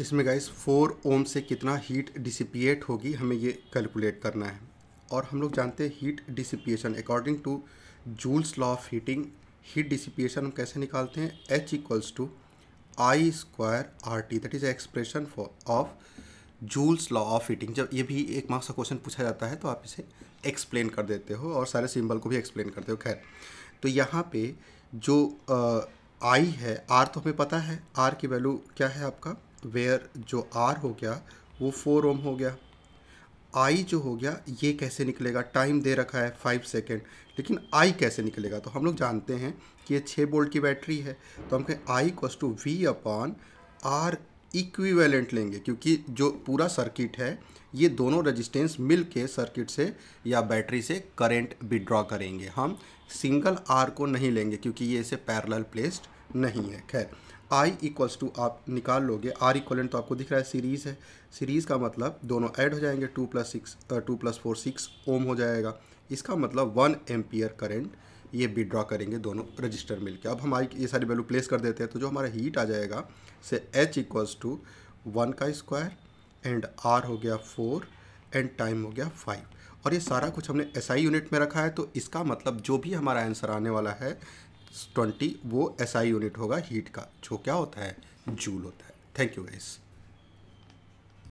इसमें guys four ohm से कितना हीट डिसिपिएट होगी हमें ये कैलकुलेट करना है और हम लोग जानते हैं heat dissipation according to Joule's law of heating heat dissipation हम कैसे निकालते हैं H equals to I square R T that is expression for of Joule's law of heating जब ये भी एक मार्क्स का क्वेश्चन पूछा जाता है तो आप इसे एक्सप्लेन कर देते हो और सारे सिंबल को भी एक्सप्लेन करते हो खैर तो यहाँ पे जो आई है आर तो हमें पता है आर की वैल्यू क्या है आपका वेयर जो आर हो गया वो फोर ओम हो गया आई जो हो गया ये कैसे निकलेगा टाइम दे रखा है फाइव सेकेंड लेकिन आई कैसे निकलेगा तो हम लोग जानते हैं कि ये छः बोल्ट की बैटरी है तो हम कहें I cos two V upon R equivalent लेंगे क्योंकि जो पूरा सर्किट है ये दोनों रेजिस्टेंस मिल के सर्किट से या बैटरी से करंट विड्रॉ करेंगे हम सिंगल आर को नहीं लेंगे क्योंकि ये इसे पैरल प्लेस्ड नहीं है खैर आई इक्वल्स टू आप निकाल लोगे आर इक्वलेंट तो आपको दिख रहा है सीरीज़ है सीरीज़ का मतलब दोनों ऐड हो जाएंगे two plus six two plus four six ohm हो जाएगा इसका मतलब वन एम्पियर करेंट ये विड्रॉ करेंगे दोनों रजिस्टर मिलकर अब हम आई ये सारी वैल्यू प्लेस कर देते हैं तो जो हमारा हीट आ जाएगा से एच इक्वल्स टू वन का स्क्वायर एंड आर हो गया फोर एंड टाइम हो गया फाइव और ये सारा कुछ हमने एसआई SI यूनिट में रखा है तो इसका मतलब जो भी हमारा आंसर आने वाला है ट्वेंटी वो एसआई यूनिट होगा हीट का जो क्या होता है जूल होता है थैंक यू गाइस